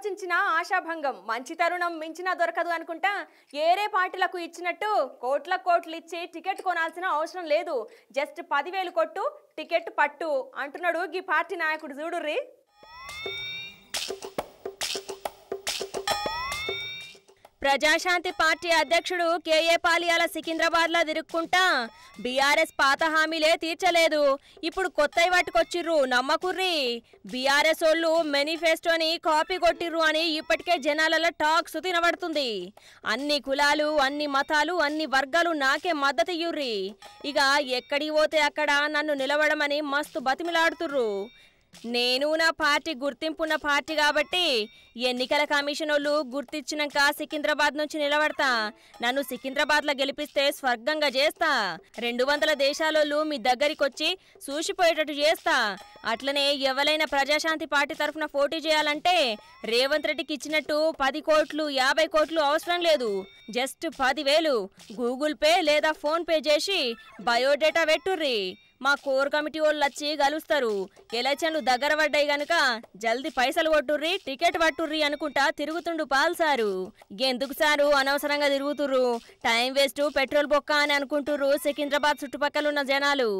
ఆలోచించినా ఆశాభంగం మంచి తరుణం మించినా దొరకదు అనుకుంటా ఏరే పార్టీలకు ఇచ్చినట్టు కోట్ల కోట్లు ఇచ్చి టికెట్ కొనాల్సిన అవసరం లేదు జస్ట్ పదివేలు కొట్టు టికెట్ పట్టు అంటున్నాడు ఈ పార్టీ నాయకుడు చూడుర్రీ ప్రజాశాంతి పార్టీ అధ్యక్షుడు కేఏ పాలియాల సికింద్రాబాద్లో దిరుక్కుంటా బీఆర్ఎస్ పాత హామీలే తీర్చలేదు ఇప్పుడు కొత్త పట్టుకొచ్చిర్రు నమ్మకుర్రి బీఆర్ఎస్ వాళ్ళు మేనిఫెస్టోని కాపీ కొట్టిర్రు అని ఇప్పటికే జనాలలో టాక్స్ తినబడుతుంది అన్ని కులాలు అన్ని మతాలు అన్ని వర్గాలు నాకే మద్దతు ఇయ్యుర్రి ఇక ఎక్కడికి పోతే అక్కడ నన్ను నిలవడమని మస్తు బతిమిలాడుతుర్రు నేను నా పార్టీ గుర్తింపున్న పార్టీ కాబట్టి ఎన్నికల కమిషన్ వాళ్ళు గుర్తిచ్చినాక సికింద్రాబాద్ నుంచి నిలబడతా నన్ను సికింద్రాబాద్లో గెలిపిస్తే స్వర్గంగా చేస్తా రెండు వందల దేశాలోళ్ళు మీ దగ్గరికి వచ్చి చూసిపోయేటట్టు చేస్తా అట్లనే ఎవరైనా ప్రజాశాంతి పార్టీ తరఫున పోటీ చేయాలంటే రేవంత్ రెడ్డికి ఇచ్చినట్టు పది కోట్లు యాభై కోట్లు అవసరం లేదు జస్ట్ పదివేలు గూగుల్ పే లేదా ఫోన్పే చేసి బయోడేటా పెట్టుర్రి మా కోర్ కమిటీ వాళ్ళు వచ్చి గలుస్తారు ఎలక్షన్లు దగ్గర పడ్డాయి గనుక జల్దీ పైసలు కొట్టుర్రి టికెట్ పట్టుర్రి అనుకుంటా తిరుగుతుండు పాల్ సారు ఎందుకు సారు అనవసరంగా తిరుగుతుర్రు టైం వేస్ట్ పెట్రోల్ బొక్క అని అనుకుంటుర్రు సికింద్రాబాద్ చుట్టుపక్కల ఉన్న జనాలు